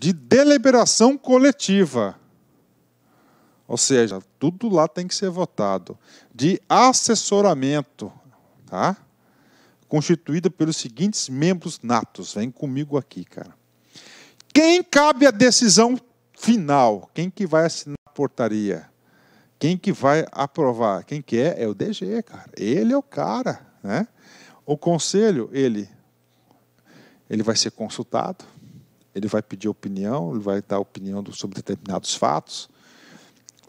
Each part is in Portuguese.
de deliberação coletiva. Ou seja, tudo lá tem que ser votado. De assessoramento, tá? Constituída pelos seguintes membros natos. Vem comigo aqui, cara. Quem cabe a decisão final? Quem que vai assinar a portaria? Quem que vai aprovar? Quem que é? É o DG, cara. Ele é o cara, né? O conselho, ele ele vai ser consultado, ele vai pedir opinião, ele vai dar opinião sobre determinados fatos,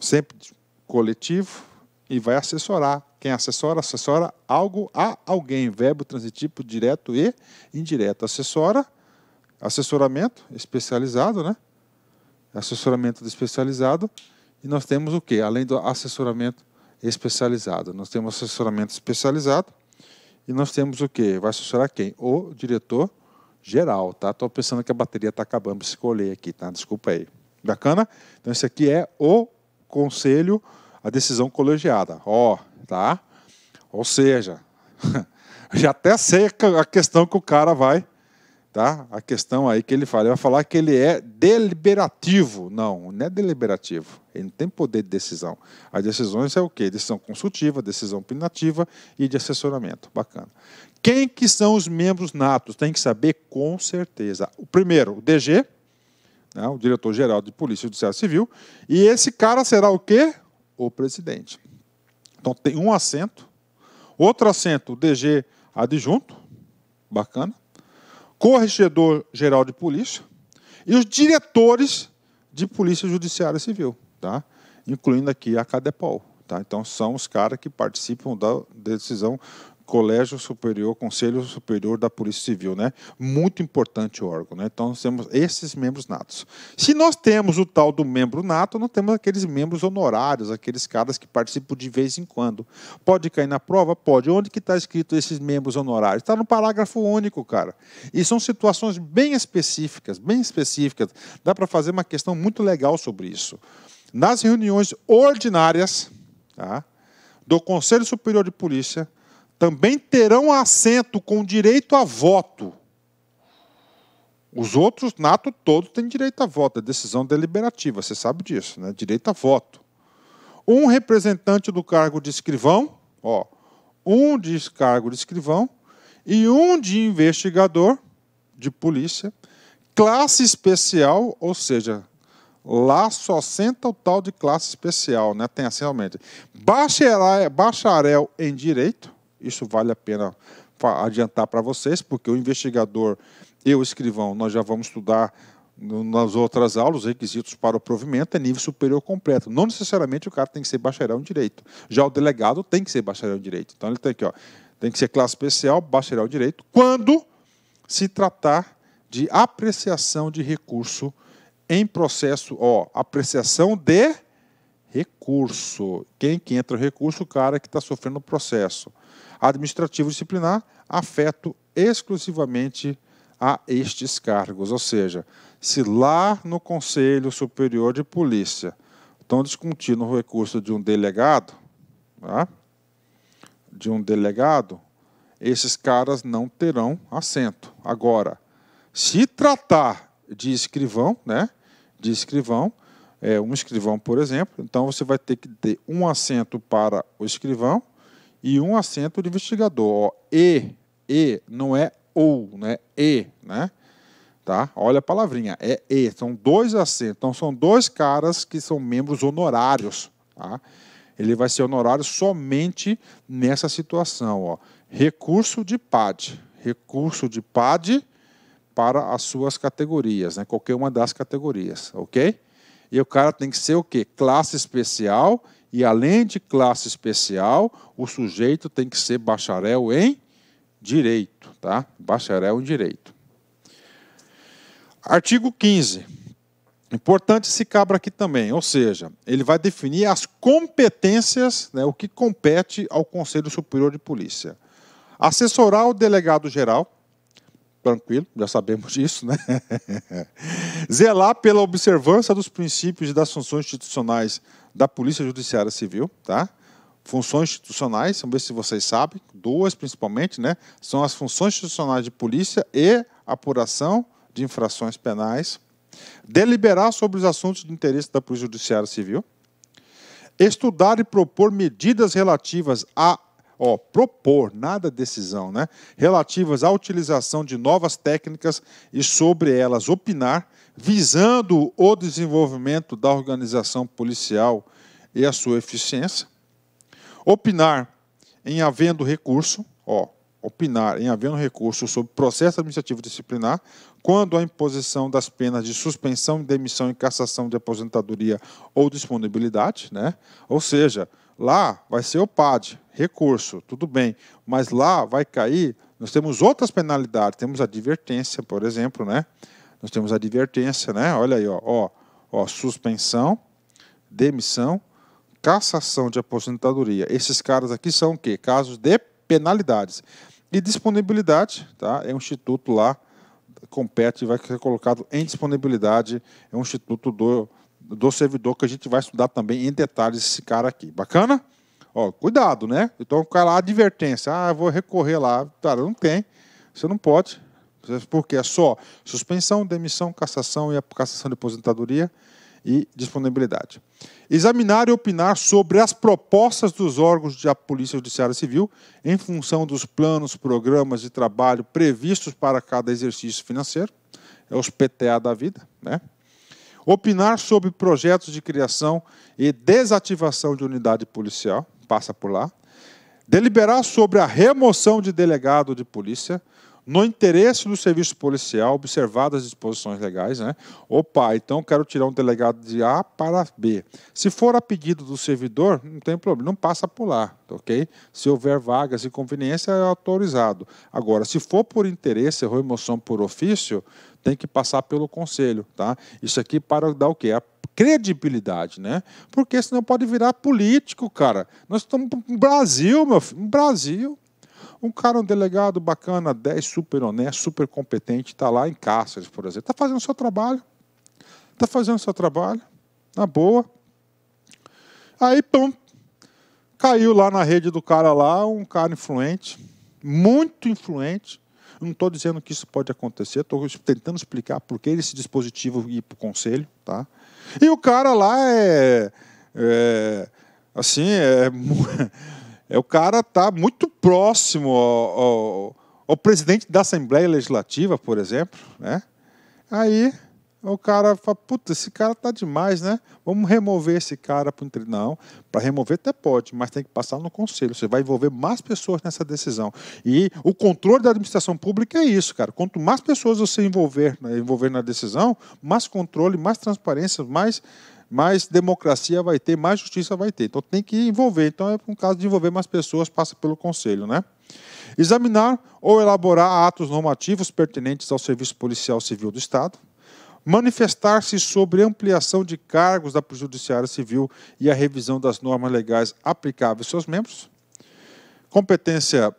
sempre coletivo, e vai assessorar. Quem assessora, assessora algo a alguém, verbo transitivo direto e indireto. Assessora, assessoramento especializado, né? Assessoramento especializado. E nós temos o que? Além do assessoramento especializado, nós temos assessoramento especializado e nós temos o que? Vai assessorar quem? O diretor geral, tá? Estou pensando que a bateria está acabando, se colher aqui, tá? Desculpa aí. Bacana? Então, esse aqui é o conselho, a decisão colegiada. Ó, tá? Ou seja, já até sei a questão que o cara vai tá? A questão aí que ele fala, ele vai falar que ele é deliberativo. Não, não é deliberativo. Ele não tem poder de decisão. As decisões é o quê? Decisão consultiva, decisão opinativa e de assessoramento. Bacana. Quem que são os membros natos? Tem que saber com certeza. O primeiro, o DG, né, o diretor-geral de Polícia e Judiciário Civil, e esse cara será o quê? O presidente. Então tem um assento, outro assento, o DG adjunto, bacana corregedor-geral de polícia e os diretores de polícia judiciária civil, tá? incluindo aqui a Cadepol. Tá? Então, são os caras que participam da decisão Colégio Superior, Conselho Superior da Polícia Civil, né? Muito importante órgão, né? Então nós temos esses membros natos. Se nós temos o tal do membro nato, nós temos aqueles membros honorários, aqueles caras que participam de vez em quando. Pode cair na prova? Pode. Onde que está escrito esses membros honorários? Está no parágrafo único, cara. E são situações bem específicas, bem específicas. Dá para fazer uma questão muito legal sobre isso. Nas reuniões ordinárias tá, do Conselho Superior de Polícia, também terão assento com direito a voto. Os outros, nato, todos têm direito a voto, é decisão deliberativa, você sabe disso, né? Direito a voto. Um representante do cargo de escrivão, ó, um de cargo de escrivão e um de investigador de polícia, classe especial, ou seja, lá só senta o tal de classe especial, né? Tem assim realmente. Bacharel, bacharel em direito, isso vale a pena adiantar para vocês, porque o investigador e o escrivão nós já vamos estudar nas outras aulas, requisitos para o provimento é nível superior completo. Não necessariamente o cara tem que ser bacharel em direito. Já o delegado tem que ser bacharel em direito. Então ele tem que, ó, tem que ser classe especial, bacharel em direito, quando se tratar de apreciação de recurso em processo, ó, apreciação de recurso. Quem que entra o recurso? O cara que está sofrendo o processo administrativo disciplinar afeto exclusivamente a estes cargos. Ou seja, se lá no Conselho Superior de Polícia estão discutindo o recurso de um delegado, tá? de um delegado, esses caras não terão assento. Agora, se tratar de escrivão, né? De escrivão, é, um escrivão, por exemplo, então você vai ter que ter um assento para o escrivão e um assento de investigador. Ó, e, e, não é ou, né? E, né? Tá? Olha a palavrinha, é e. São dois assentos. Então, são dois caras que são membros honorários. Tá? Ele vai ser honorário somente nessa situação. Ó. Recurso de PAD. Recurso de PAD para as suas categorias, né? qualquer uma das categorias, ok? E o cara tem que ser o quê? Classe especial e além de classe especial, o sujeito tem que ser bacharel em direito, tá? Bacharel em direito. Artigo 15. Importante esse cabra aqui também, ou seja, ele vai definir as competências, né, o que compete ao Conselho Superior de Polícia. Assessorar o delegado geral, tranquilo, já sabemos disso, né? Zelar pela observância dos princípios e das funções institucionais da Polícia Judiciária Civil, tá? Funções institucionais, vamos ver se vocês sabem, duas principalmente, né? São as funções institucionais de polícia e apuração de infrações penais. Deliberar sobre os assuntos de interesse da Polícia Judiciária Civil. Estudar e propor medidas relativas à ó, propor, nada decisão, né, relativas à utilização de novas técnicas e sobre elas opinar, visando o desenvolvimento da organização policial e a sua eficiência. Opinar em havendo recurso, ó, opinar em havendo recurso sobre processo administrativo disciplinar, quando a imposição das penas de suspensão, demissão e cassação de aposentadoria ou disponibilidade, né? Ou seja, lá vai ser o PAD, recurso, tudo bem, mas lá vai cair, nós temos outras penalidades, temos advertência, por exemplo, né? Nós temos advertência, né? Olha aí, ó, ó, ó suspensão, demissão, cassação de aposentadoria. Esses caras aqui são o quê? Casos de penalidades. E disponibilidade, tá? É um instituto lá compete e vai ser colocado em disponibilidade. É um instituto do, do servidor que a gente vai estudar também em detalhes esse cara aqui. Bacana? Ó, cuidado, né? Então, cai lá advertência. Ah, vou recorrer lá. Cara, não tem. Você não pode. Porque é só suspensão, demissão, cassação e cassação de aposentadoria e disponibilidade. Examinar e opinar sobre as propostas dos órgãos da Polícia Judiciária Civil em função dos planos, programas de trabalho previstos para cada exercício financeiro. É os PTA da vida, né? Opinar sobre projetos de criação e desativação de unidade policial passa por lá, deliberar sobre a remoção de delegado de polícia no interesse do serviço policial, observadas as disposições legais, né? Opa, então quero tirar um delegado de A para B. Se for a pedido do servidor, não tem problema, não passa por lá, ok? Se houver vagas e conveniência, é autorizado. Agora, se for por interesse ou remoção por ofício, tem que passar pelo conselho, tá? Isso aqui para dar o quê? A credibilidade, né? Porque senão pode virar político, cara. Nós estamos no Brasil, meu filho, no Brasil. Um cara, um delegado bacana, 10, super honesto, super competente, está lá em Cáceres, por exemplo. Está fazendo o seu trabalho. Está fazendo o seu trabalho, na boa. Aí, pum, caiu lá na rede do cara lá, um cara influente, muito influente, eu não estou dizendo que isso pode acontecer, estou tentando explicar por que esse dispositivo ir para o conselho. Tá? E o cara lá é. é assim, é, é, o cara tá muito próximo ao, ao, ao presidente da Assembleia Legislativa, por exemplo. Né? Aí o cara fala, puta, esse cara tá demais, né? Vamos remover esse cara para o Não, para remover até pode, mas tem que passar no conselho. Você vai envolver mais pessoas nessa decisão. E o controle da administração pública é isso, cara. Quanto mais pessoas você envolver, né, envolver na decisão, mais controle, mais transparência, mais, mais democracia vai ter, mais justiça vai ter. Então tem que envolver. Então é um caso de envolver mais pessoas, passa pelo conselho, né? Examinar ou elaborar atos normativos pertinentes ao serviço policial civil do Estado manifestar-se sobre ampliação de cargos da Judiciária Civil e a revisão das normas legais aplicáveis aos seus membros. Competência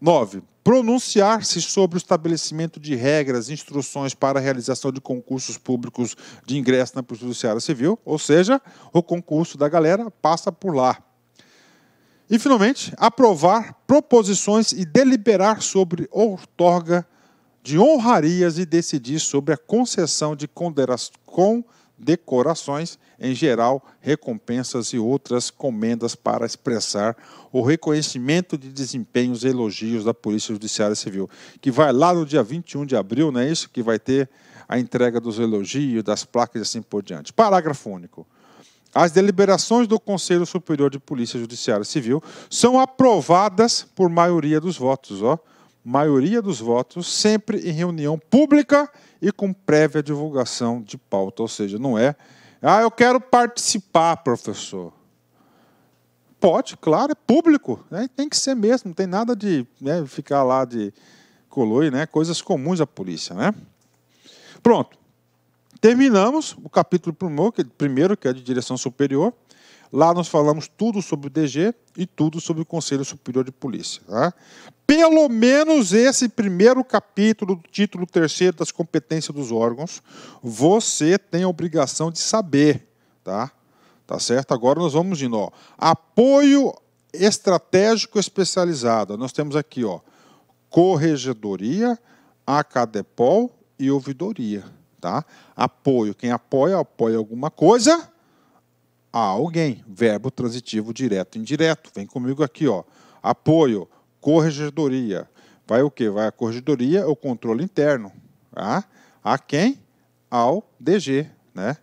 9. Pronunciar-se sobre o estabelecimento de regras e instruções para a realização de concursos públicos de ingresso na Judiciária Civil, ou seja, o concurso da galera passa por lá. E, finalmente, aprovar proposições e deliberar sobre outorga de honrarias e decidir sobre a concessão de condecorações, em geral, recompensas e outras comendas para expressar o reconhecimento de desempenhos e elogios da Polícia Judiciária Civil, que vai lá no dia 21 de abril, não é isso? Que vai ter a entrega dos elogios, das placas e assim por diante. Parágrafo único. As deliberações do Conselho Superior de Polícia Judiciária Civil são aprovadas por maioria dos votos, ó maioria dos votos, sempre em reunião pública e com prévia divulgação de pauta. Ou seja, não é, ah, eu quero participar, professor. Pode, claro, é público, né? tem que ser mesmo, não tem nada de né, ficar lá de coloi, né? coisas comuns à polícia. Né? Pronto, terminamos o capítulo primeiro, que é de direção superior. Lá nós falamos tudo sobre o DG e tudo sobre o Conselho Superior de Polícia. Tá? Pelo menos esse primeiro capítulo do título terceiro das competências dos órgãos, você tem a obrigação de saber, tá? Tá certo? Agora nós vamos indo, ó. Apoio estratégico especializado. Nós temos aqui, ó, corregedoria, acadepol e ouvidoria, tá? Apoio, quem apoia, apoia alguma coisa a alguém. Verbo transitivo direto, indireto. Vem comigo aqui, ó. Apoio, corregedoria. Vai o quê? Vai a corregedoria, o controle interno. Tá? A quem? Ao DG, né?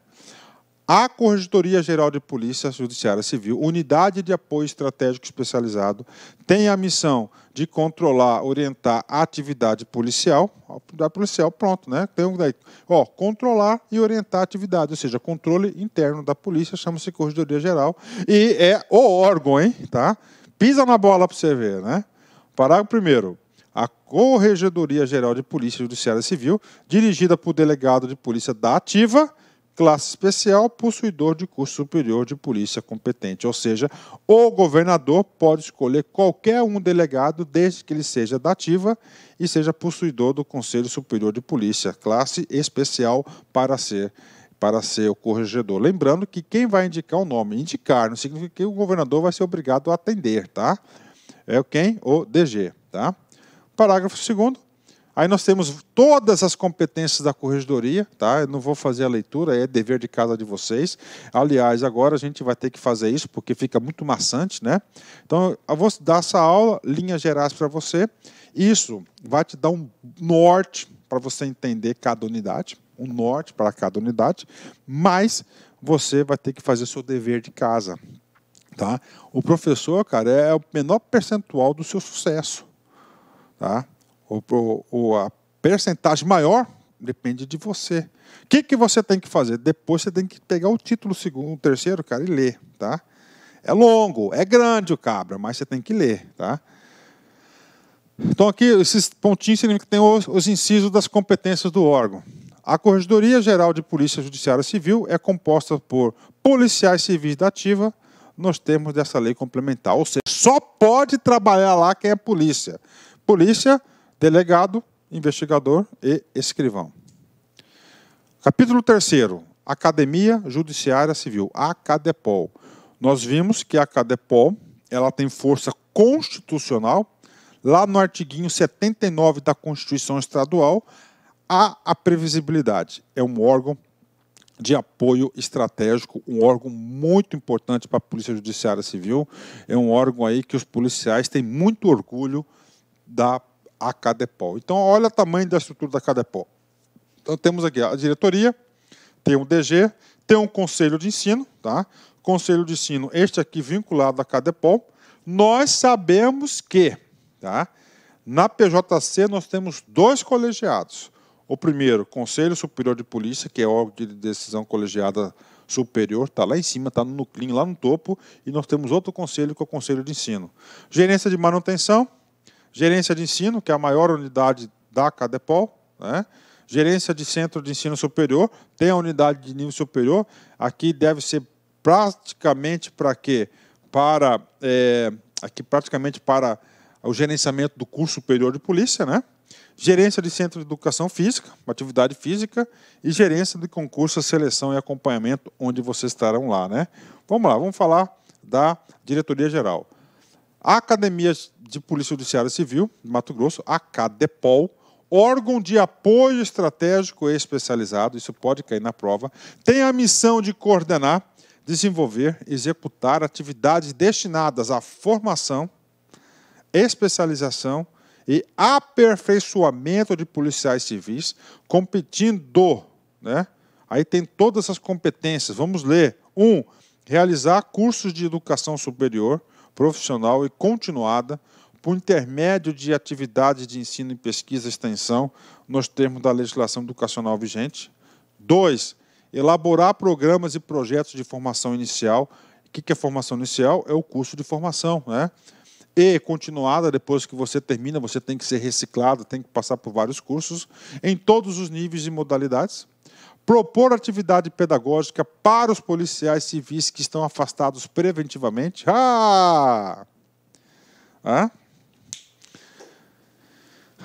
A Corregedoria Geral de Polícia Judiciária Civil, unidade de apoio estratégico especializado, tem a missão de controlar, orientar a atividade policial. Da policial, pronto, né? Tem um daí. Ó, controlar e orientar a atividade, ou seja, controle interno da polícia, chama-se Corregedoria Geral. E é o órgão, hein? Tá? Pisa na bola para você ver, né? Parágrafo primeiro. A Corregedoria Geral de Polícia Judiciária Civil, dirigida por delegado de polícia da Ativa classe especial, possuidor de curso superior de polícia competente. Ou seja, o governador pode escolher qualquer um delegado, desde que ele seja da ativa e seja possuidor do Conselho Superior de Polícia, classe especial, para ser para ser o corregedor. Lembrando que quem vai indicar o nome, indicar, não significa que o governador vai ser obrigado a atender, tá? É quem? O DG, tá? Parágrafo 2 Aí nós temos todas as competências da corregedoria, tá? Eu não vou fazer a leitura, é dever de casa de vocês. Aliás, agora a gente vai ter que fazer isso porque fica muito maçante, né? Então, eu vou dar essa aula, linhas gerais para você. Isso vai te dar um norte para você entender cada unidade, um norte para cada unidade, mas você vai ter que fazer seu dever de casa, tá? O professor, cara, é o menor percentual do seu sucesso, tá? ou, ou, ou a percentagem maior depende de você. O que, que você tem que fazer? Depois você tem que pegar o título segundo, o terceiro, cara, e ler, tá? É longo, é grande o cabra, mas você tem que ler, tá? Então aqui esses pontinhos que tem os, os incisos das competências do órgão. A Corregedoria Geral de Polícia Judiciária Civil é composta por policiais civis da ativa nos termos dessa lei complementar, ou seja, só pode trabalhar lá quem é polícia. Polícia delegado, investigador e escrivão. Capítulo 3 Academia Judiciária Civil, a ACADEPOL. Nós vimos que a ACADEPOL, ela tem força constitucional, lá no artiguinho 79 da Constituição Estadual, há a previsibilidade. É um órgão de apoio estratégico, um órgão muito importante para a Polícia Judiciária Civil, é um órgão aí que os policiais têm muito orgulho da a Cadepol. Então, olha o tamanho da estrutura da Cadepol. Então, temos aqui a diretoria, tem um DG, tem um conselho de ensino, tá? Conselho de ensino, este aqui vinculado à Cadepol. Nós sabemos que, tá? Na PJC nós temos dois colegiados. O primeiro, Conselho Superior de Polícia, que é órgão de decisão colegiada superior, está lá em cima, está no núcleo, lá no topo, e nós temos outro conselho, que é o Conselho de Ensino. Gerência de Manutenção, gerência de ensino, que é a maior unidade da Cadepol, né? gerência de centro de ensino superior, tem a unidade de nível superior, aqui deve ser praticamente para quê? Para, é, aqui praticamente para o gerenciamento do curso superior de polícia, né? gerência de centro de educação física, atividade física, e gerência de concurso, seleção e acompanhamento, onde vocês estarão lá. Né? Vamos lá, vamos falar da diretoria geral. A Academia de Polícia Judiciária Civil de Mato Grosso, a CADEPOL, órgão de apoio estratégico especializado, isso pode cair na prova, tem a missão de coordenar, desenvolver, executar atividades destinadas à formação, especialização e aperfeiçoamento de policiais civis, competindo, né? Aí tem todas as competências. Vamos ler. Um, realizar cursos de educação superior profissional e continuada por intermédio de atividades de ensino e pesquisa e extensão nos termos da legislação educacional vigente. Dois, elaborar programas e projetos de formação inicial. O que é formação inicial? É o curso de formação, né? E continuada, depois que você termina, você tem que ser reciclado, tem que passar por vários cursos, em todos os níveis e modalidades propor atividade pedagógica para os policiais civis que estão afastados preventivamente. Ah!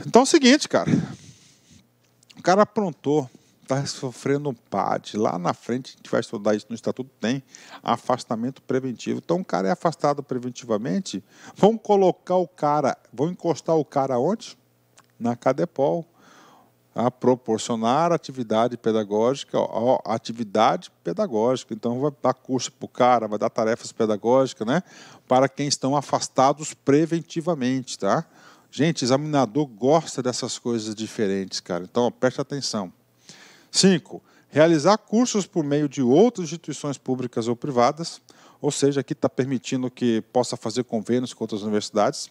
Então é o seguinte, cara. O cara aprontou, está sofrendo um PAD. Lá na frente, a gente vai estudar isso no estatuto, tem afastamento preventivo. Então o cara é afastado preventivamente, vão colocar o cara, vão encostar o cara onde? Na Cadepol a proporcionar atividade pedagógica, ó, atividade pedagógica. Então, vai dar curso para o cara, vai dar tarefas pedagógicas, né? Para quem estão afastados preventivamente, tá? Gente, examinador gosta dessas coisas diferentes, cara. Então, ó, preste atenção. Cinco, realizar cursos por meio de outras instituições públicas ou privadas ou seja, aqui está permitindo que possa fazer convênios com outras universidades,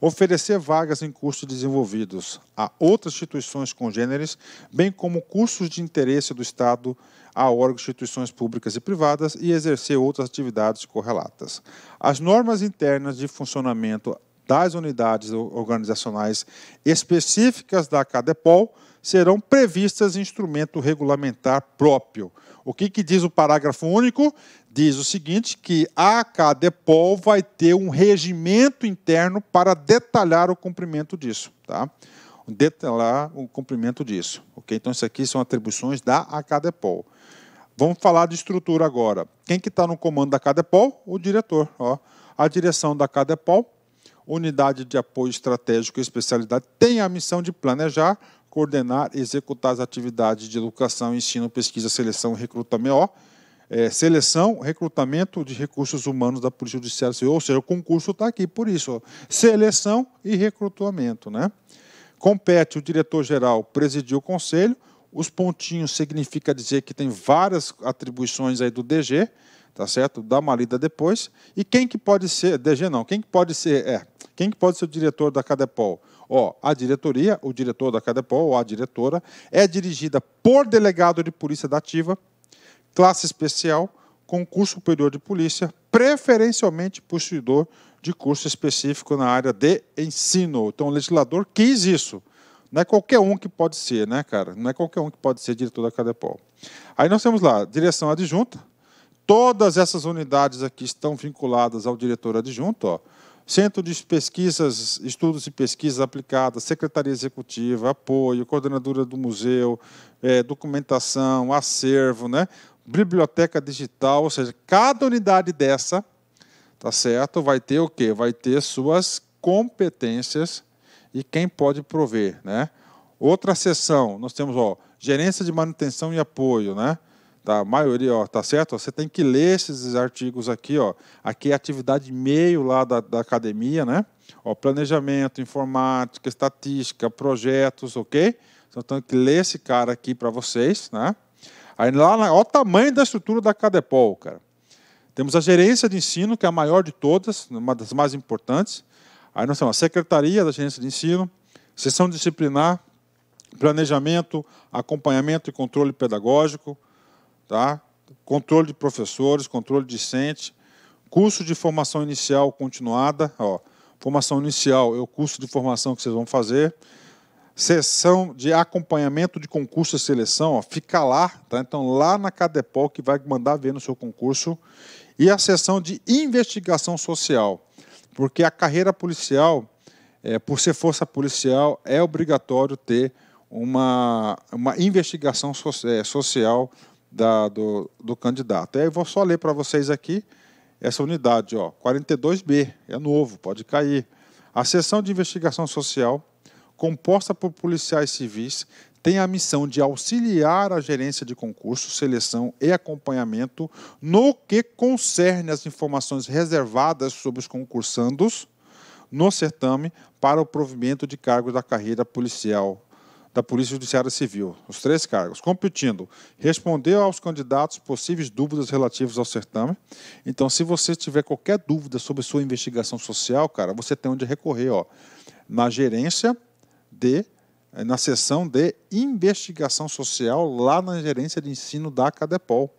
oferecer vagas em cursos desenvolvidos a outras instituições congêneres, bem como cursos de interesse do Estado a órgãos, instituições públicas e privadas e exercer outras atividades correlatas. As normas internas de funcionamento das unidades organizacionais específicas da CADEPOL serão previstas em instrumento regulamentar próprio. O que, que diz o parágrafo único? diz o seguinte, que a Acadepol vai ter um regimento interno para detalhar o cumprimento disso, tá? Detalhar o cumprimento disso, ok? Então, isso aqui são atribuições da ACADEPOL. Vamos falar de estrutura agora. Quem que está no comando da CADEPOL? O diretor. Ó. A direção da CADEPOL, unidade de apoio estratégico e especialidade, tem a missão de planejar, coordenar e executar as atividades de educação, ensino, pesquisa, seleção e recrutamento é, seleção, recrutamento de recursos humanos da Polícia Judiciária Civil, ou seja, o concurso está aqui por isso, ó, seleção e recrutamento. Né? Compete o diretor-geral presidir o conselho, os pontinhos significa dizer que tem várias atribuições aí do DG, tá certo? Dá uma lida depois. E quem que pode ser, DG não, quem que pode ser, é, quem que pode ser o diretor da Cadepol? Ó, a diretoria, o diretor da Cadepol, ou a diretora, é dirigida por delegado de polícia da ativa, classe especial, concurso superior de polícia, preferencialmente possuidor de curso específico na área de ensino. Então, o legislador quis isso. Não é qualquer um que pode ser, né, cara? Não é qualquer um que pode ser diretor da Cadepol. Aí nós temos lá, direção adjunta. Todas essas unidades aqui estão vinculadas ao diretor adjunto, ó. Centro de Pesquisas, Estudos e Pesquisas Aplicadas, Secretaria Executiva, Apoio, Coordenadora do Museu, é, Documentação, Acervo, né? biblioteca digital, ou seja, cada unidade dessa, tá certo? Vai ter o quê? Vai ter suas competências e quem pode prover, né? Outra seção, nós temos, ó, gerência de manutenção e apoio, né? Tá, a maioria, ó, tá certo? Você tem que ler esses artigos aqui, ó. Aqui é atividade meio lá da, da academia, né? Ó, planejamento, informática, estatística, projetos, ok? Então, tem que ler esse cara aqui para vocês, né? Aí lá, olha o tamanho da estrutura da Cadepol, cara. Temos a gerência de ensino, que é a maior de todas, uma das mais importantes. Aí nós temos a secretaria da gerência de ensino, sessão disciplinar, planejamento, acompanhamento e controle pedagógico, tá? controle de professores, controle discente, curso de formação inicial continuada. Ó, formação inicial é o curso de formação que vocês vão fazer. Sessão de acompanhamento de concurso e seleção, ó, fica lá, tá? Então, lá na Cadepol que vai mandar ver no seu concurso. E a sessão de investigação social, porque a carreira policial, é, por ser força policial, é obrigatório ter uma, uma investigação so é, social da, do, do candidato. aí eu vou só ler para vocês aqui essa unidade, ó, 42B, é novo, pode cair. A sessão de investigação social composta por policiais civis, tem a missão de auxiliar a gerência de concurso, seleção e acompanhamento no que concerne as informações reservadas sobre os concursandos no certame para o provimento de cargos da carreira policial da Polícia Judiciária Civil, os três cargos, competindo, responder aos candidatos possíveis dúvidas relativas ao certame. Então, se você tiver qualquer dúvida sobre sua investigação social, cara, você tem onde recorrer, ó, na gerência de eh, na seção de investigação social lá na gerência de ensino da Cadepol.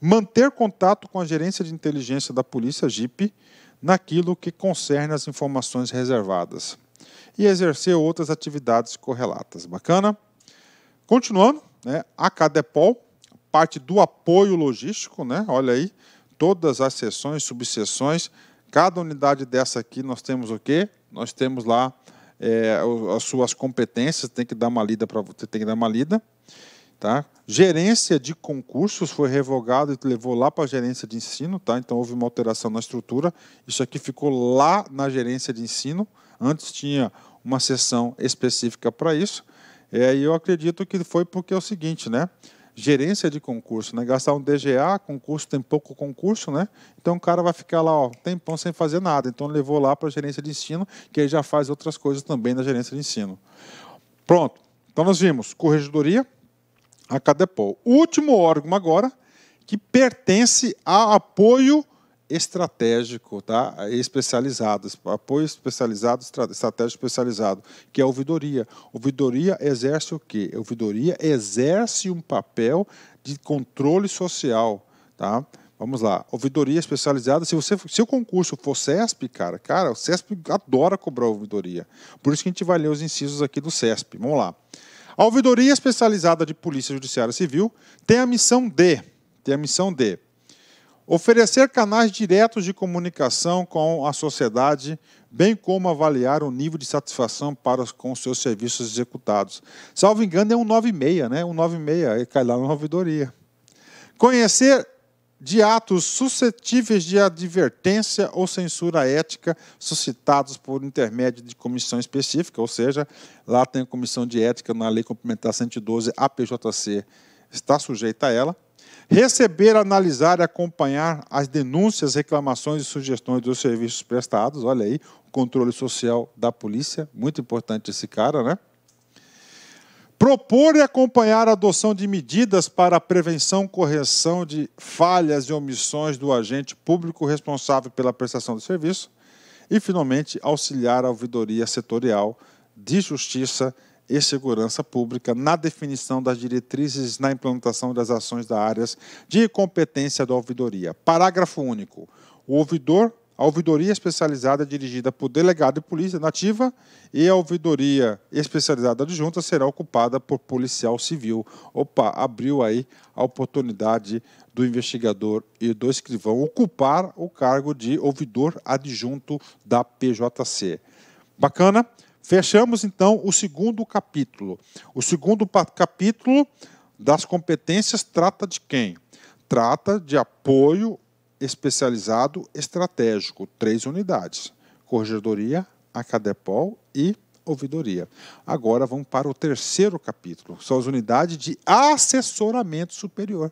Manter contato com a gerência de inteligência da Polícia GIP naquilo que concerne as informações reservadas e exercer outras atividades correlatas. Bacana? Continuando, né, a Cadepol, parte do apoio logístico, né, olha aí, todas as seções, subseções, cada unidade dessa aqui nós temos o quê? Nós temos lá é, as suas competências, tem que dar uma lida para você, tem que dar uma lida. Tá? Gerência de concursos foi revogado e levou lá para a gerência de ensino, tá? Então houve uma alteração na estrutura. Isso aqui ficou lá na gerência de ensino. Antes tinha uma sessão específica para isso. É, e eu acredito que foi porque é o seguinte, né? gerência de concurso, né? Gastar um DGA, concurso, tem pouco concurso, né? Então o cara vai ficar lá, ó, tempão sem fazer nada. Então levou lá para a gerência de ensino, que aí já faz outras coisas também na gerência de ensino. Pronto. Então nós vimos corregedoria, a Cadepol. O último órgão agora que pertence a apoio estratégico, tá? especializado, apoio especializado, estratégico especializado, que é a ouvidoria. Ouvidoria exerce o quê? Ouvidoria exerce um papel de controle social. Tá? Vamos lá, ouvidoria especializada. Se você, se o concurso for CESP, cara, cara, o CESP adora cobrar ouvidoria. Por isso que a gente vai ler os incisos aqui do CESP. Vamos lá. A ouvidoria especializada de Polícia Judiciária Civil tem a missão de, tem a missão de Oferecer canais diretos de comunicação com a sociedade, bem como avaliar o nível de satisfação para os, com seus serviços executados. Salvo engano, é um 96, né? Um 96, cai lá na ouvidoria. Conhecer de atos suscetíveis de advertência ou censura ética suscitados por intermédio de comissão específica, ou seja, lá tem a comissão de ética na Lei Complementar 112, a PJC está sujeita a ela Receber, analisar e acompanhar as denúncias, reclamações e sugestões dos serviços prestados. Olha aí, o controle social da polícia, muito importante esse cara, né? Propor e acompanhar a adoção de medidas para a prevenção, correção de falhas e omissões do agente público responsável pela prestação do serviço. E, finalmente, auxiliar a ouvidoria setorial de justiça e e segurança pública na definição das diretrizes na implantação das ações das áreas de competência da ouvidoria. Parágrafo único. O ouvidor, a ouvidoria especializada dirigida por delegado de polícia nativa e a ouvidoria especializada adjunta será ocupada por policial civil. Opa, abriu aí a oportunidade do investigador e do escrivão ocupar o cargo de ouvidor adjunto da PJC. Bacana? Fechamos então o segundo capítulo. O segundo capítulo das competências trata de quem? Trata de apoio especializado estratégico, três unidades: Corregedoria, Acadepol e ouvidoria. Agora vamos para o terceiro capítulo, são as unidades de assessoramento superior.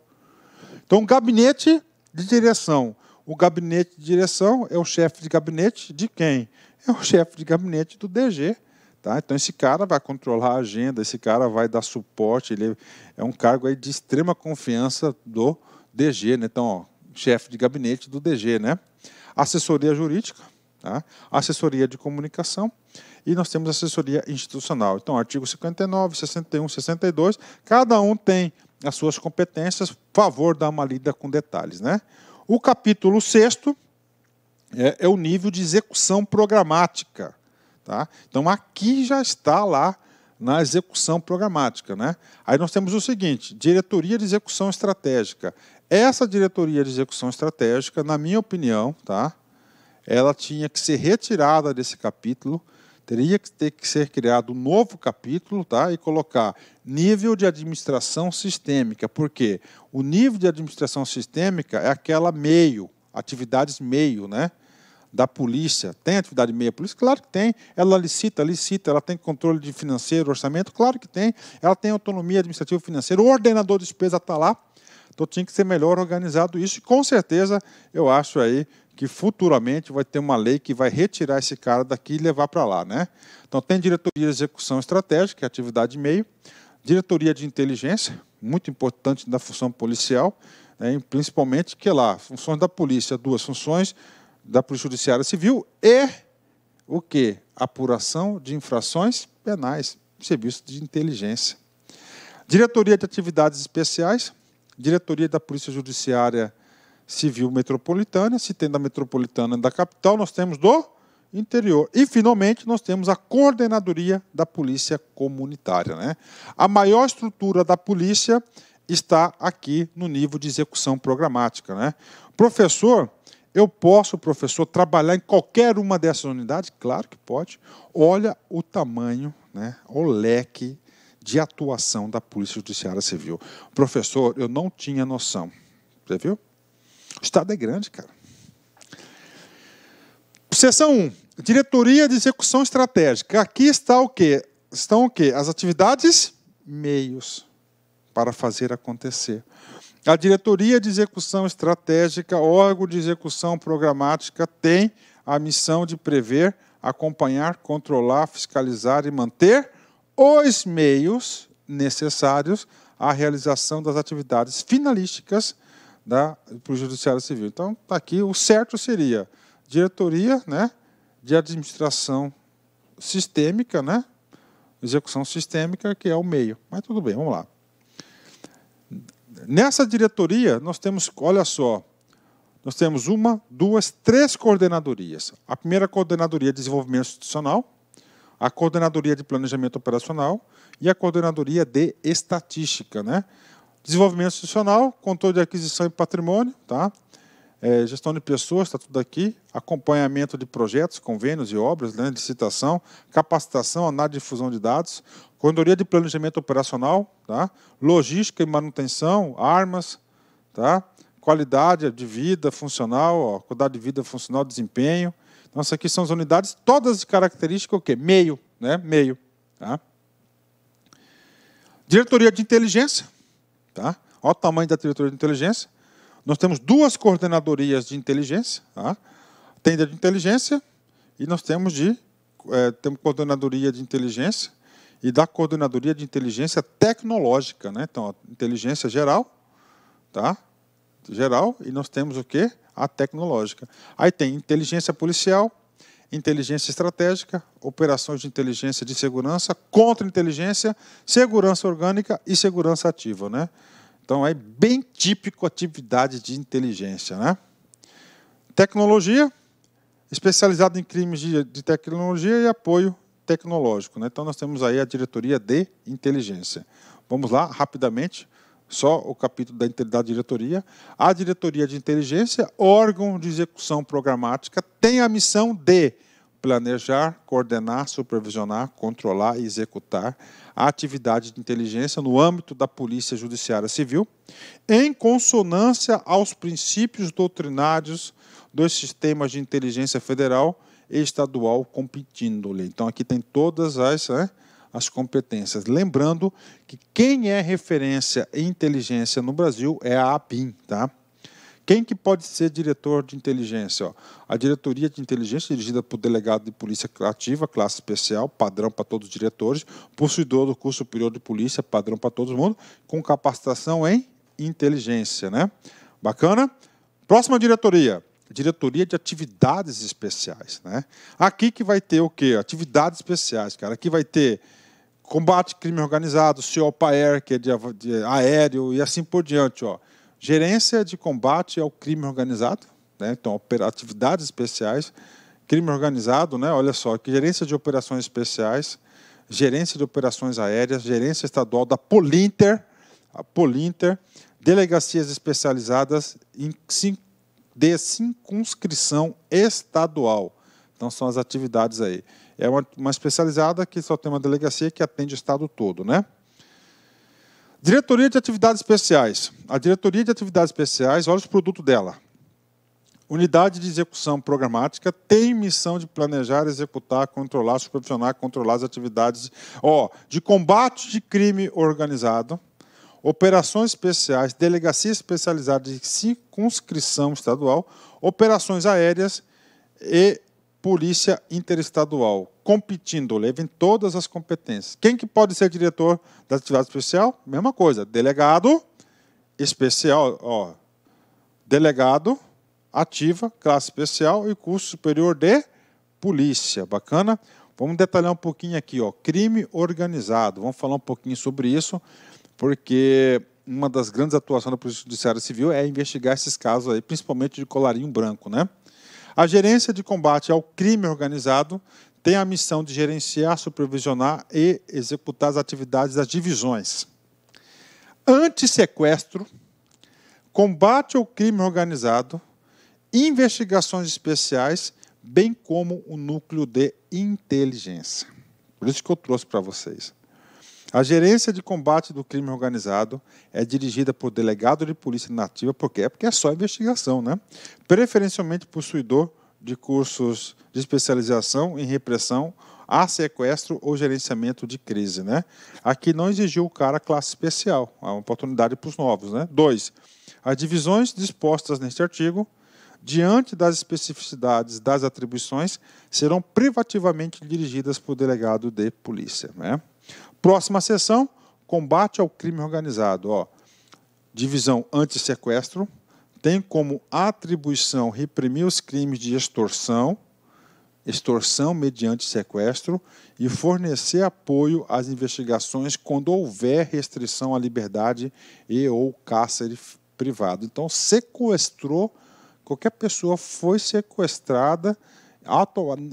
Então, gabinete de direção. O gabinete de direção é o chefe de gabinete de quem? é o chefe de gabinete do DG. Tá? Então, esse cara vai controlar a agenda, esse cara vai dar suporte, ele é um cargo aí de extrema confiança do DG. Né? Então, ó, chefe de gabinete do DG. Né? Assessoria jurídica, tá? assessoria de comunicação e nós temos assessoria institucional. Então, artigo 59, 61, 62, cada um tem as suas competências, favor dar uma lida com detalhes. Né? O capítulo 6 é, é o nível de execução programática. Tá? Então aqui já está lá na execução programática. Né? Aí nós temos o seguinte: diretoria de execução estratégica. Essa diretoria de execução estratégica, na minha opinião, tá? ela tinha que ser retirada desse capítulo, teria que ter que ser criado um novo capítulo tá? e colocar nível de administração sistêmica, porque o nível de administração sistêmica é aquela meio atividades meio, né? Da polícia. Tem atividade meia polícia? Claro que tem. Ela licita, licita, ela tem controle de financeiro, orçamento? Claro que tem. Ela tem autonomia administrativa financeira. O ordenador de despesa está lá. Então tinha que ser melhor organizado isso. E com certeza eu acho aí que futuramente vai ter uma lei que vai retirar esse cara daqui e levar para lá, né? Então tem diretoria de execução estratégica, é atividade meio, diretoria de inteligência, muito importante da função policial, né, principalmente que é lá, funções da polícia, duas funções da Polícia Judiciária Civil e o que? Apuração de infrações penais, serviço de inteligência. Diretoria de Atividades Especiais, Diretoria da Polícia Judiciária Civil Metropolitana, se tem da metropolitana da capital, nós temos do interior. E, finalmente, nós temos a coordenadoria da polícia comunitária. Né? A maior estrutura da polícia está aqui no nível de execução programática. Né? Professor, eu posso, professor, trabalhar em qualquer uma dessas unidades? Claro que pode. Olha o tamanho, né, o leque de atuação da Polícia Judiciária Civil. Professor, eu não tinha noção. Você viu? O Estado é grande, cara. Seção 1. Diretoria de Execução Estratégica. Aqui está o quê? Estão o quê? As atividades, meios para fazer acontecer. A diretoria de execução estratégica, órgão de execução programática, tem a missão de prever, acompanhar, controlar, fiscalizar e manter os meios necessários à realização das atividades finalísticas da, para o Judiciário Civil. Então, tá aqui o certo seria diretoria né, de administração sistêmica, né, execução sistêmica, que é o meio. Mas tudo bem, vamos lá nessa diretoria, nós temos, olha só, nós temos uma, duas, três coordenadorias. A primeira coordenadoria de desenvolvimento institucional, a coordenadoria de planejamento operacional e a coordenadoria de estatística, né? Desenvolvimento institucional, controle de aquisição e patrimônio, tá? é, gestão de pessoas, está tudo aqui, acompanhamento de projetos, convênios e obras, né, licitação, capacitação, análise e difusão de dados, condoria de planejamento operacional, tá, logística e manutenção, armas, tá, qualidade de vida funcional, ó, qualidade de vida funcional, desempenho. Então, essas aqui são as unidades, todas de característica o quê? Meio, né? Meio. Tá? Diretoria de inteligência, tá? Olha o tamanho da diretoria de inteligência nós temos duas coordenadorias de inteligência, tá? tem de inteligência e nós temos de é, temos coordenadoria de inteligência e da coordenadoria de inteligência tecnológica, né? Então, a inteligência geral, tá? Geral e nós temos o que A tecnológica. Aí tem inteligência policial, inteligência estratégica, operações de inteligência de segurança, contra-inteligência, segurança orgânica e segurança ativa, né? Então, é bem típico atividade de inteligência. Né? Tecnologia, especializado em crimes de, de tecnologia e apoio tecnológico. Né? Então, nós temos aí a diretoria de inteligência. Vamos lá, rapidamente, só o capítulo da, da diretoria. A diretoria de inteligência, órgão de execução programática, tem a missão de planejar, coordenar, supervisionar, controlar e executar a atividade de inteligência no âmbito da Polícia Judiciária Civil, em consonância aos princípios doutrinários dos sistemas de inteligência federal e estadual competindo-lhe. Então, aqui tem todas as, né, as competências. Lembrando que quem é referência em inteligência no Brasil é a APIN, tá? Quem que pode ser diretor de inteligência? A diretoria de inteligência, dirigida por delegado de polícia ativa, classe especial, padrão para todos os diretores, possuidor do curso superior de polícia, padrão para todo mundo, com capacitação em inteligência. Né? Bacana? Próxima diretoria. Diretoria de Atividades Especiais. Né? Aqui que vai ter o quê? Atividades especiais, cara. Aqui vai ter combate crime organizado, CIOPAER, que é de, aéreo e assim por diante. Ó gerência de combate ao crime organizado, né? então atividades especiais, crime organizado, né? olha só, gerência de operações especiais, gerência de operações aéreas, gerência estadual da Polinter, a Polinter, delegacias especializadas em, de circunscrição estadual. Então são as atividades aí. É uma, uma especializada que só tem uma delegacia que atende o estado todo, né? Diretoria de Atividades Especiais. A Diretoria de Atividades Especiais, olha os produtos dela. Unidade de Execução Programática tem missão de planejar, executar, controlar, supervisionar, controlar as atividades ó, de combate de crime organizado, operações especiais, delegacia especializada de circunscrição estadual, operações aéreas e polícia interestadual, competindo, levem todas as competências. Quem que pode ser diretor da atividade especial? Mesma coisa, delegado especial, ó, delegado, ativa, classe especial e curso superior de polícia. Bacana? Vamos detalhar um pouquinho aqui, ó, crime organizado. Vamos falar um pouquinho sobre isso, porque uma das grandes atuações da Polícia Judiciária Civil é investigar esses casos aí, principalmente de colarinho branco, né? A gerência de combate ao crime organizado tem a missão de gerenciar, supervisionar e executar as atividades das divisões. Antissequestro, combate ao crime organizado, investigações especiais, bem como o núcleo de inteligência. Por isso que eu trouxe para vocês. A gerência de combate do crime organizado é dirigida por delegado de polícia nativa, porque é porque é só investigação, né? Preferencialmente possuidor de cursos de especialização em repressão a sequestro ou gerenciamento de crise, né? Aqui não exigiu o cara classe especial, é uma oportunidade para os novos, né? Dois, as divisões dispostas neste artigo diante das especificidades das atribuições serão privativamente dirigidas por delegado de polícia, né? Próxima sessão, combate ao crime organizado. Ó, divisão anti-sequestro tem como atribuição reprimir os crimes de extorsão, extorsão mediante sequestro e fornecer apoio às investigações quando houver restrição à liberdade e ou cárcere privado. Então, sequestrou, qualquer pessoa foi sequestrada,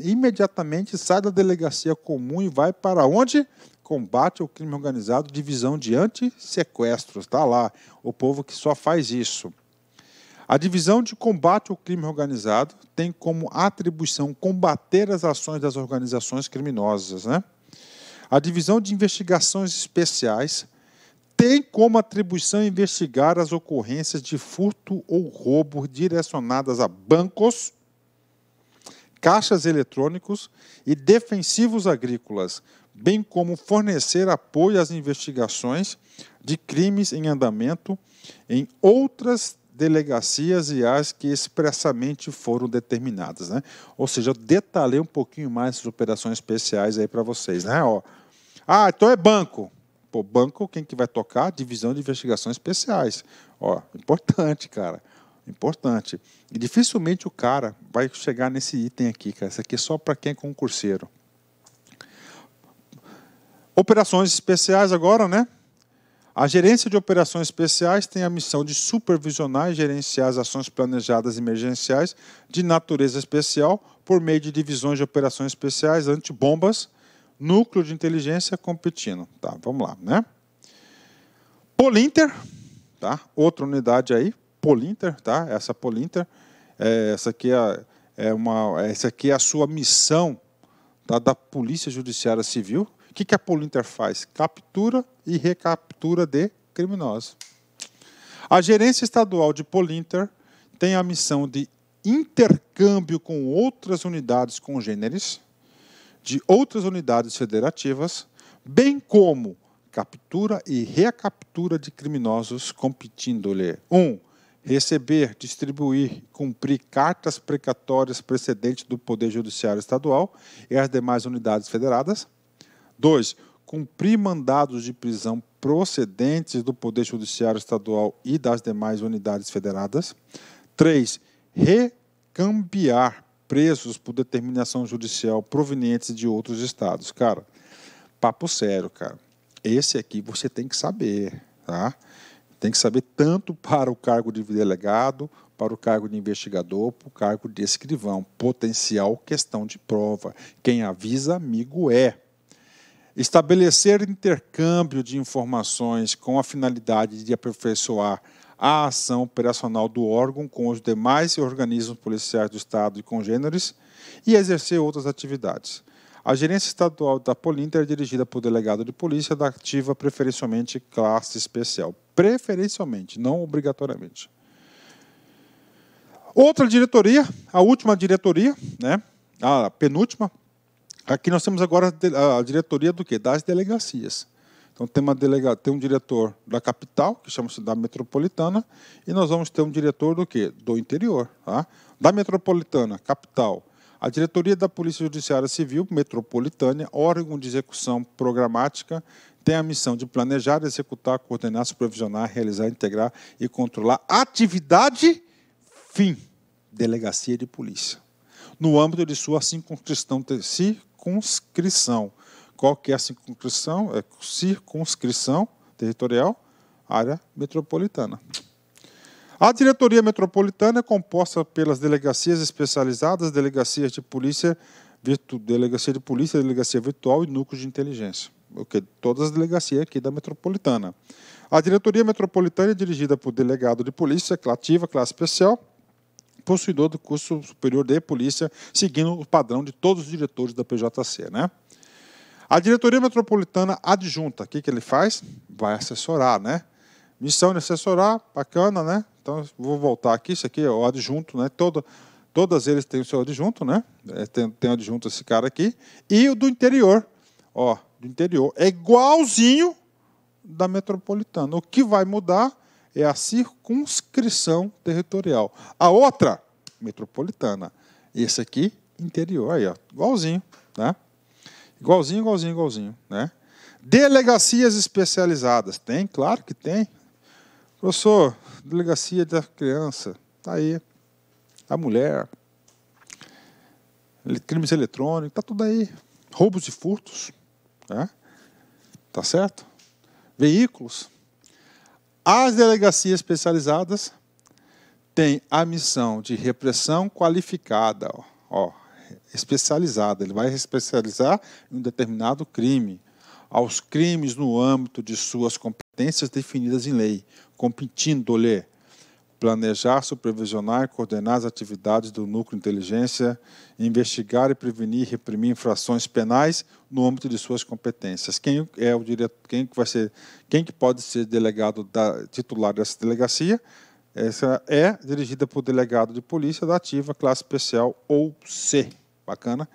imediatamente sai da delegacia comum e vai para onde? combate ao crime organizado, divisão de anti-sequestros. Está lá, o povo que só faz isso. A divisão de combate ao crime organizado tem como atribuição combater as ações das organizações criminosas. Né? A divisão de investigações especiais tem como atribuição investigar as ocorrências de furto ou roubo direcionadas a bancos, caixas eletrônicos e defensivos agrícolas, bem como fornecer apoio às investigações de crimes em andamento em outras delegacias e as que expressamente foram determinadas, né? Ou seja, eu detalhei um pouquinho mais as operações especiais aí para vocês, né? Ó, ah, então é banco. Pô, banco quem que vai tocar? Divisão de investigações especiais. Ó, importante, cara. Importante. E dificilmente o cara vai chegar nesse item aqui, cara. Isso aqui é só para quem é concurseiro. Operações especiais agora, né? A gerência de operações especiais tem a missão de supervisionar e gerenciar as ações planejadas emergenciais de natureza especial por meio de divisões de operações especiais antibombas, núcleo de inteligência competindo. Tá, vamos lá, né? Polinter, tá? Outra unidade aí, Polinter, tá? Essa Polinter, é, essa aqui é, é, uma, essa aqui é a sua missão tá? da Polícia Judiciária Civil, que, que a Polinter faz? Captura e recaptura de criminosos. A gerência estadual de Polinter tem a missão de intercâmbio com outras unidades congêneres, de outras unidades federativas, bem como captura e recaptura de criminosos, competindo-lhe 1. Um, receber, distribuir, cumprir cartas precatórias precedentes do Poder Judiciário Estadual e as demais unidades federadas. 2. Cumprir mandados de prisão procedentes do Poder Judiciário Estadual e das demais unidades federadas. 3. Recambiar presos por determinação judicial provenientes de outros estados. Cara, papo sério, cara. Esse aqui você tem que saber, tá? Tem que saber tanto para o cargo de delegado, para o cargo de investigador, para o cargo de escrivão. Potencial questão de prova. Quem avisa, amigo é. Estabelecer intercâmbio de informações com a finalidade de aperfeiçoar a ação operacional do órgão com os demais organismos policiais do Estado e congêneres e exercer outras atividades. A gerência estadual da Polinter é dirigida por delegado de polícia da ativa preferencialmente classe especial. Preferencialmente, não obrigatoriamente. Outra diretoria, a última diretoria, né, a penúltima, Aqui nós temos agora a diretoria do quê? Das delegacias. Então tem, uma delega, tem um diretor da capital, que chama-se da metropolitana, e nós vamos ter um diretor do quê? Do interior. Tá? Da metropolitana, capital, a diretoria da Polícia Judiciária Civil Metropolitana, órgão de execução programática, tem a missão de planejar, executar, coordenar, supervisionar, realizar, integrar e controlar atividade fim delegacia de polícia no âmbito de sua circunscrição, circunscrição. Qual que é a circunscrição? É circunscrição territorial, área metropolitana. A diretoria metropolitana é composta pelas delegacias especializadas, delegacias de polícia, virtu, delegacia de polícia, delegacia virtual e núcleos de inteligência. Okay, todas as delegacias aqui da metropolitana. A diretoria metropolitana é dirigida por delegado de polícia, clativa, classe especial, possuidor do curso superior de polícia, seguindo o padrão de todos os diretores da PJC. Né? A diretoria metropolitana adjunta, o que, que ele faz? Vai assessorar, né? Missão de assessorar, bacana, né? Então, vou voltar aqui, isso aqui é o adjunto, né? Todo, todas eles têm o seu adjunto, né? É, tem, tem adjunto esse cara aqui. E o do interior, ó, do interior. É igualzinho da metropolitana. O que vai mudar é a circunscrição territorial. A outra, metropolitana. Esse aqui, interior. Aí, ó, igualzinho. Né? Igualzinho, igualzinho, igualzinho. Né? Delegacias especializadas. Tem, claro que tem. Professor, delegacia da criança. Está aí. A mulher. Crimes eletrônicos. Está tudo aí. Roubos e furtos. Né? Tá certo? Veículos. As delegacias especializadas têm a missão de repressão qualificada, ó, ó, especializada. Ele vai especializar em um determinado crime, aos crimes no âmbito de suas competências definidas em lei, competindo-lhe planejar, supervisionar e coordenar as atividades do núcleo inteligência, investigar e prevenir e reprimir infrações penais no âmbito de suas competências. Quem é o direto, quem vai ser, quem que pode ser delegado da, titular dessa delegacia? Essa é dirigida por delegado de polícia da ativa classe especial ou C. Bacana.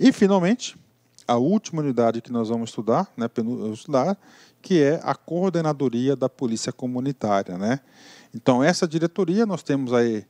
E finalmente, a última unidade que nós vamos estudar, né, estudar, que é a coordenadoria da polícia comunitária, né? Então, essa diretoria, nós temos aí,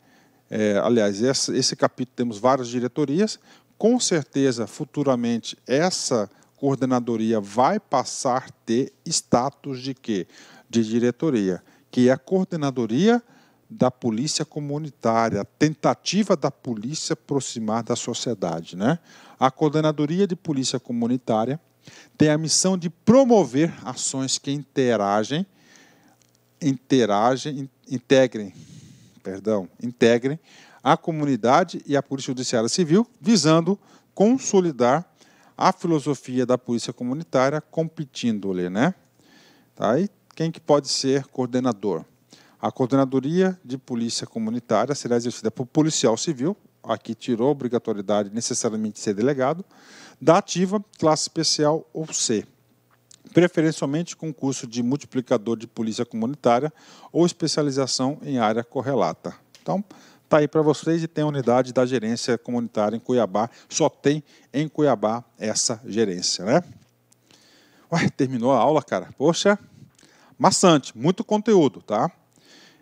é, aliás, essa, esse capítulo temos várias diretorias, com certeza, futuramente, essa coordenadoria vai passar a ter status de quê? De diretoria, que é a coordenadoria da polícia comunitária, a tentativa da polícia aproximar da sociedade. Né? A coordenadoria de polícia comunitária tem a missão de promover ações que interagem, interagem, integrem, perdão, integrem a comunidade e a Polícia Judiciária Civil, visando consolidar a filosofia da polícia comunitária, competindo-lhe, né? Tá? quem que pode ser coordenador? A coordenadoria de polícia comunitária será exercida por policial civil, aqui tirou a obrigatoriedade necessariamente de ser delegado, da ativa, classe especial ou C preferencialmente com curso de multiplicador de polícia comunitária ou especialização em área correlata. Então, tá aí para vocês e tem a unidade da gerência comunitária em Cuiabá, só tem em Cuiabá essa gerência, né? Ué, terminou a aula, cara. Poxa, maçante, muito conteúdo, tá?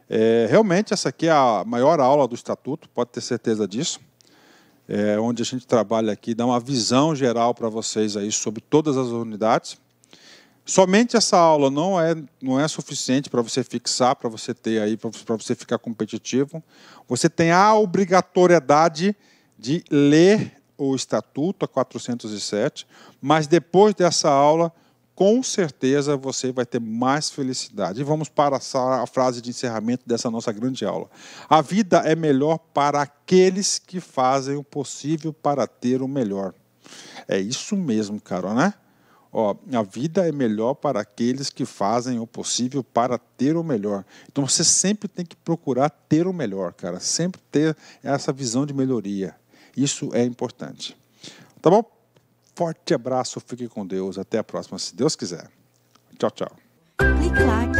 É, realmente, essa aqui é a maior aula do Estatuto, pode ter certeza disso. É, onde a gente trabalha aqui, dá uma visão geral para vocês aí sobre todas as unidades. Somente essa aula não é, não é suficiente para você fixar, para você ter aí, para você ficar competitivo. Você tem a obrigatoriedade de ler o Estatuto a 407, mas depois dessa aula, com certeza você vai ter mais felicidade. E vamos para a frase de encerramento dessa nossa grande aula. A vida é melhor para aqueles que fazem o possível para ter o melhor. É isso mesmo, cara, né? Ó, a vida é melhor para aqueles que fazem o possível para ter o melhor. Então você sempre tem que procurar ter o melhor, cara. Sempre ter essa visão de melhoria. Isso é importante. Tá bom? Forte abraço, fique com Deus. Até a próxima, se Deus quiser. Tchau, tchau. Clique lá.